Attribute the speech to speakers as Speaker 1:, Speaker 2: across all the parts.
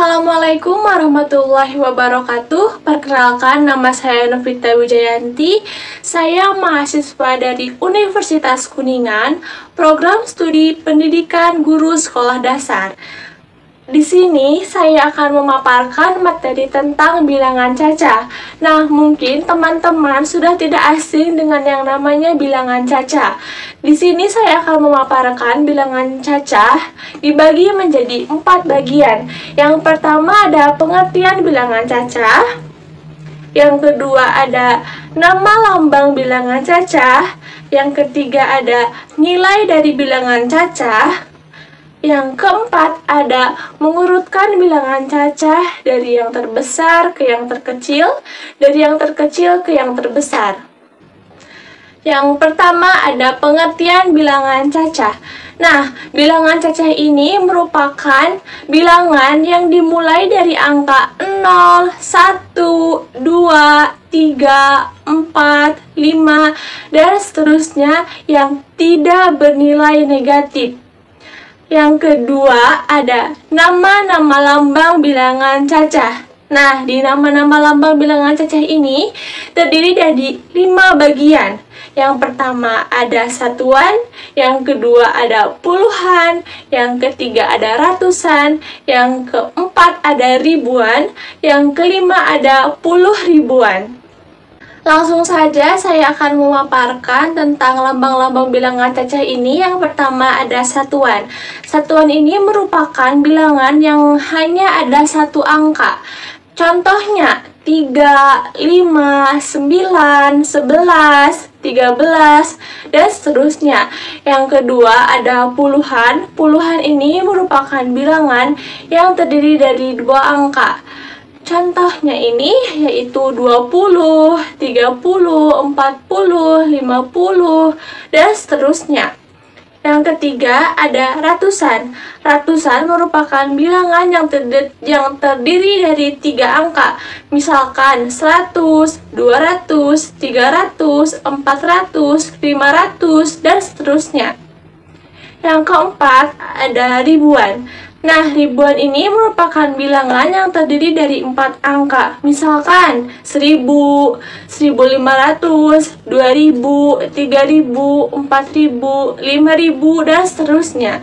Speaker 1: Assalamualaikum warahmatullahi wabarakatuh Perkenalkan nama saya Novita Wijayanti Saya mahasiswa dari Universitas Kuningan Program Studi Pendidikan Guru Sekolah Dasar di sini saya akan memaparkan materi tentang bilangan cacah. Nah, mungkin teman-teman sudah tidak asing dengan yang namanya bilangan cacah. Di sini saya akan memaparkan bilangan cacah dibagi menjadi empat bagian. Yang pertama ada pengertian bilangan cacah. Yang kedua ada nama lambang bilangan cacah. Yang ketiga ada nilai dari bilangan cacah. Yang keempat ada mengurutkan bilangan cacah dari yang terbesar ke yang terkecil, dari yang terkecil ke yang terbesar. Yang pertama ada pengertian bilangan cacah. Nah, bilangan cacah ini merupakan bilangan yang dimulai dari angka 0, 1, 2, 3, 4, 5, dan seterusnya yang tidak bernilai negatif. Yang kedua ada nama-nama lambang bilangan cacah. Nah, di nama-nama lambang bilangan cacah ini terdiri dari lima bagian. Yang pertama ada satuan, yang kedua ada puluhan, yang ketiga ada ratusan, yang keempat ada ribuan, yang kelima ada puluh ribuan. Langsung saja saya akan memaparkan tentang lambang-lambang bilangan cacah ini. Yang pertama ada satuan. Satuan ini merupakan bilangan yang hanya ada satu angka. Contohnya 3, 5, 9, 11, 13, dan seterusnya. Yang kedua ada puluhan. Puluhan ini merupakan bilangan yang terdiri dari dua angka. Contohnya ini yaitu 20, 30, 40, 50, dan seterusnya. Yang ketiga ada ratusan. Ratusan merupakan bilangan yang, terdiri, yang terdiri dari tiga angka. Misalkan 100, 200, 300, 400, 500, dan seterusnya. Yang keempat ada ribuan. Nah, ribuan ini merupakan bilangan yang terdiri dari empat angka. Misalkan 1000, 1500, 2000, 3000, 4000, 5000, dan seterusnya.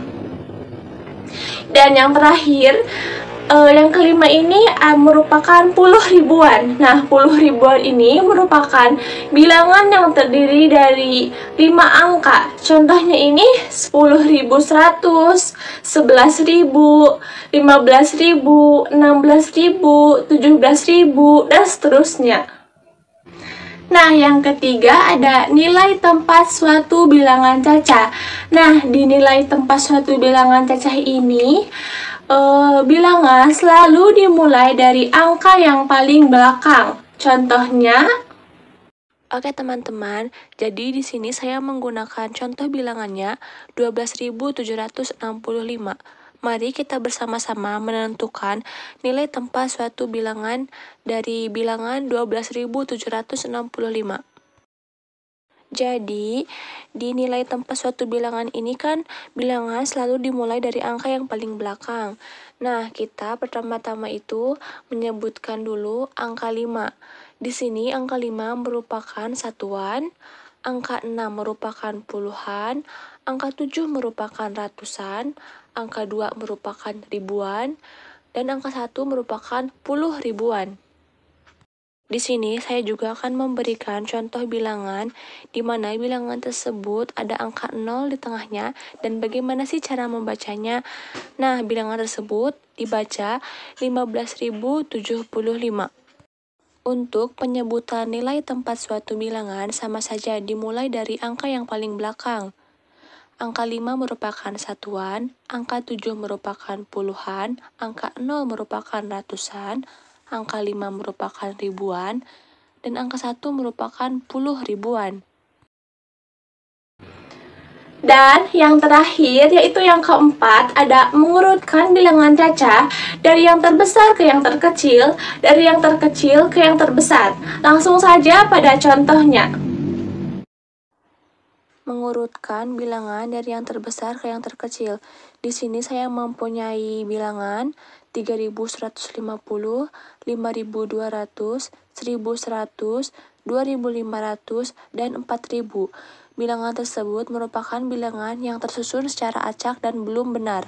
Speaker 1: Dan yang terakhir, Uh, yang kelima ini uh, merupakan puluh ribuan. Nah, puluh ribuan ini merupakan bilangan yang terdiri dari lima angka. Contohnya ini sepuluh ribu seratus, sebelas ribu, lima belas ribu, enam belas ribu, tujuh belas ribu, dan seterusnya. Nah, yang ketiga ada nilai tempat suatu bilangan cacah. Nah, di nilai tempat suatu bilangan cacah ini uh, eh, bilangan selalu dimulai dari angka yang paling belakang. Contohnya Oke teman-teman, jadi di sini saya menggunakan contoh bilangannya 12.765. Mari kita bersama-sama menentukan nilai tempat suatu bilangan dari bilangan 12.765. Jadi, di nilai tempat suatu bilangan ini kan, bilangan selalu dimulai dari angka yang paling belakang. Nah, kita pertama-tama itu menyebutkan dulu angka 5. Di sini angka 5 merupakan satuan, angka 6 merupakan puluhan, angka 7 merupakan ratusan, angka 2 merupakan ribuan, dan angka 1 merupakan puluh ribuan. Di sini saya juga akan memberikan contoh bilangan di mana bilangan tersebut ada angka 0 di tengahnya dan bagaimana sih cara membacanya. Nah, bilangan tersebut dibaca 15075. Untuk penyebutan nilai tempat suatu bilangan sama saja dimulai dari angka yang paling belakang. Angka 5 merupakan satuan, angka 7 merupakan puluhan, angka 0 merupakan ratusan, angka 5 merupakan ribuan, dan angka 1 merupakan puluh ribuan. Dan yang terakhir, yaitu yang keempat, ada mengurutkan bilangan cacah dari yang terbesar ke yang terkecil, dari yang terkecil ke yang terbesar. Langsung saja pada contohnya. Mengurutkan bilangan dari yang terbesar ke yang terkecil. Di sini saya mempunyai bilangan 3150, 5200, 1100, 2500, dan 4000. Bilangan tersebut merupakan bilangan yang tersusun secara acak dan belum benar.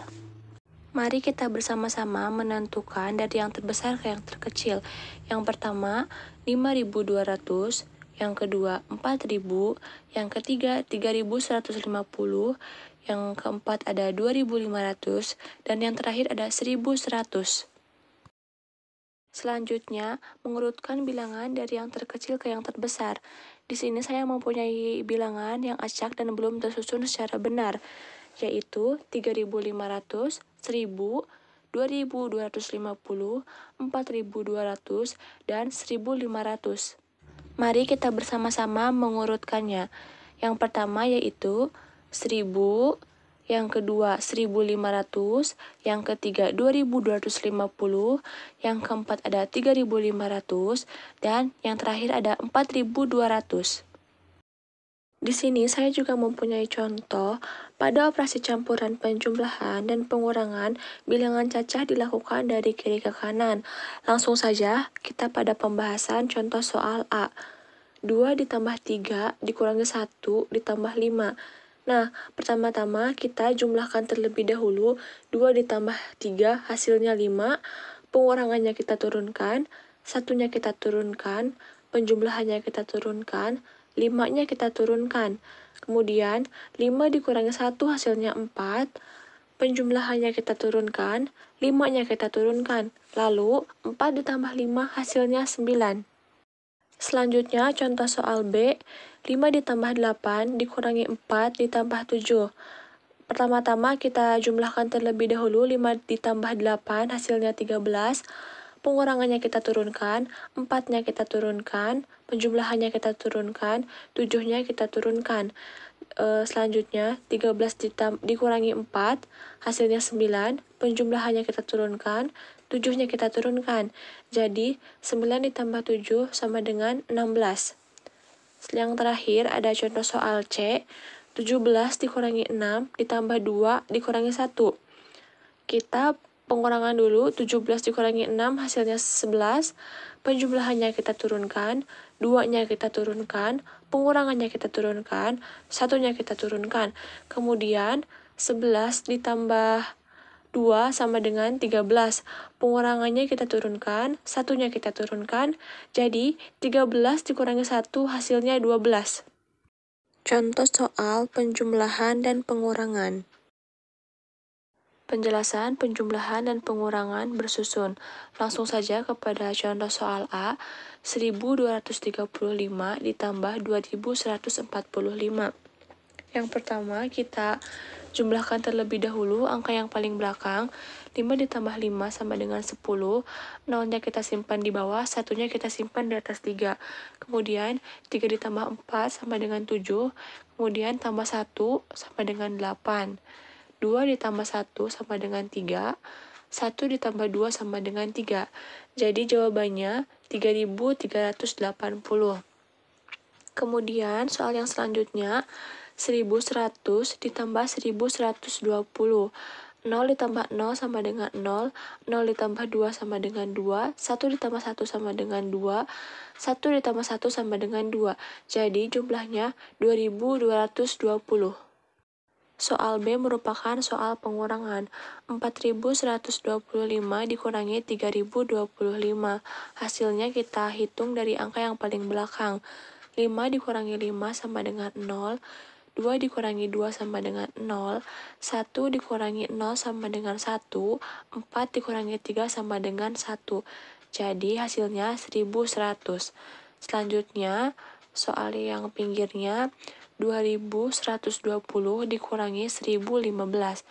Speaker 1: Mari kita bersama-sama menentukan dari yang terbesar ke yang terkecil. Yang pertama, 5200, yang kedua 4000, yang ketiga 3150, yang keempat ada 2500, dan yang terakhir ada 1100. Selanjutnya, mengurutkan bilangan dari yang terkecil ke yang terbesar. Di sini saya mempunyai bilangan yang acak dan belum tersusun secara benar, yaitu 3500, 1000, 2250, 4200, dan 1500. Mari kita bersama-sama mengurutkannya. Yang pertama yaitu 1000, yang kedua 1500, yang ketiga 2250, yang keempat ada 3500, dan yang terakhir ada 4200. Di sini saya juga mempunyai contoh pada operasi campuran penjumlahan dan pengurangan bilangan cacah dilakukan dari kiri ke kanan. Langsung saja kita pada pembahasan contoh soal A. 2 ditambah 3 dikurangi 1 ditambah 5 Nah, pertama-tama kita jumlahkan terlebih dahulu 2 ditambah 3 hasilnya 5, pengurangannya kita turunkan, satunya kita turunkan, penjumlahannya kita turunkan, 5-nya kita turunkan. Kemudian 5 dikurangi 1 hasilnya 4, penjumlahannya kita turunkan, 5-nya kita turunkan. Lalu 4 ditambah 5 hasilnya 9. Selanjutnya, contoh soal B, 5 ditambah 8 dikurangi 4 ditambah 7. Pertama-tama kita jumlahkan terlebih dahulu 5 ditambah 8 hasilnya 13. Pengurangannya kita turunkan, 4-nya kita turunkan, penjumlahannya kita turunkan, 7-nya kita turunkan. E, selanjutnya 13 ditam dikurangi 4 hasilnya 9, penjumlahannya kita turunkan, 7-nya kita turunkan. Jadi, 9 ditambah 7 sama dengan 16. Yang terakhir ada contoh soal C. 17 dikurangi 6 ditambah 2 dikurangi 1. Kita pengurangan dulu, 17 dikurangi 6 hasilnya 11, penjumlahannya kita turunkan, 2-nya kita turunkan, pengurangannya kita turunkan, satunya kita turunkan. Kemudian 11 ditambah 2 sama dengan 13. Pengurangannya kita turunkan, satunya kita turunkan. Jadi, 13 dikurangi 1 hasilnya 12. Contoh soal penjumlahan dan pengurangan. Penjelasan penjumlahan dan pengurangan bersusun. Langsung saja kepada contoh soal A, 1235 ditambah 2145. Yang pertama, kita Jumlahkan terlebih dahulu angka yang paling belakang, 5 ditambah 5 sama dengan 10, 0-nya kita simpan di bawah, satunya kita simpan di atas 3. Kemudian 3 ditambah 4 sama dengan 7, kemudian tambah 1 sama dengan 8. 2 ditambah 1 sama dengan 3, 1 ditambah 2 sama dengan 3. Jadi jawabannya 3380. Kemudian soal yang selanjutnya, 1100 ditambah 1120. 0 ditambah 0 sama dengan 0, 0 ditambah 2 sama dengan 2, 1 ditambah 1 sama dengan 2, 1 ditambah 1 sama dengan 2. Jadi jumlahnya 2220. Soal B merupakan soal pengurangan. 4125 dikurangi 3025. Hasilnya kita hitung dari angka yang paling belakang. 5 dikurangi 5 sama dengan 0, 2 dikurangi 2 sama dengan 0, 1 dikurangi 0 sama dengan 1, 4 dikurangi 3 sama dengan 1. Jadi hasilnya 1100. Selanjutnya, soal yang pinggirnya 2120 dikurangi 1015.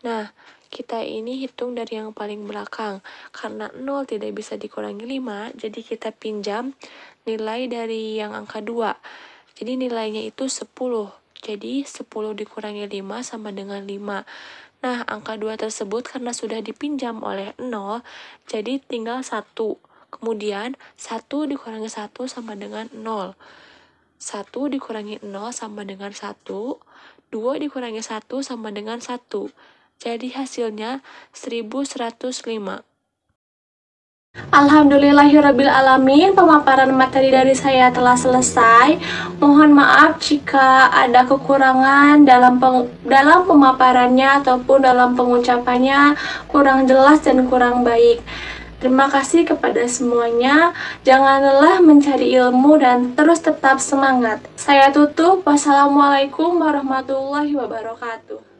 Speaker 1: Nah, kita ini hitung dari yang paling belakang. Karena 0 tidak bisa dikurangi 5, jadi kita pinjam nilai dari yang angka 2. Jadi nilainya itu 10. Jadi 10 dikurangi 5 sama dengan 5. Nah, angka 2 tersebut karena sudah dipinjam oleh 0, jadi tinggal 1. Kemudian 1 dikurangi 1 sama dengan 0. 1 dikurangi 0 sama dengan 1, 2 dikurangi 1 sama dengan 1. Jadi hasilnya 1105. Alhamdulillahirrabbilalamin ya pemaparan materi dari saya telah selesai. Mohon maaf jika ada kekurangan dalam peng, dalam pemaparannya ataupun dalam pengucapannya kurang jelas dan kurang baik. Terima kasih kepada semuanya. Jangan lelah mencari ilmu dan terus tetap semangat. Saya tutup. Wassalamualaikum warahmatullahi wabarakatuh.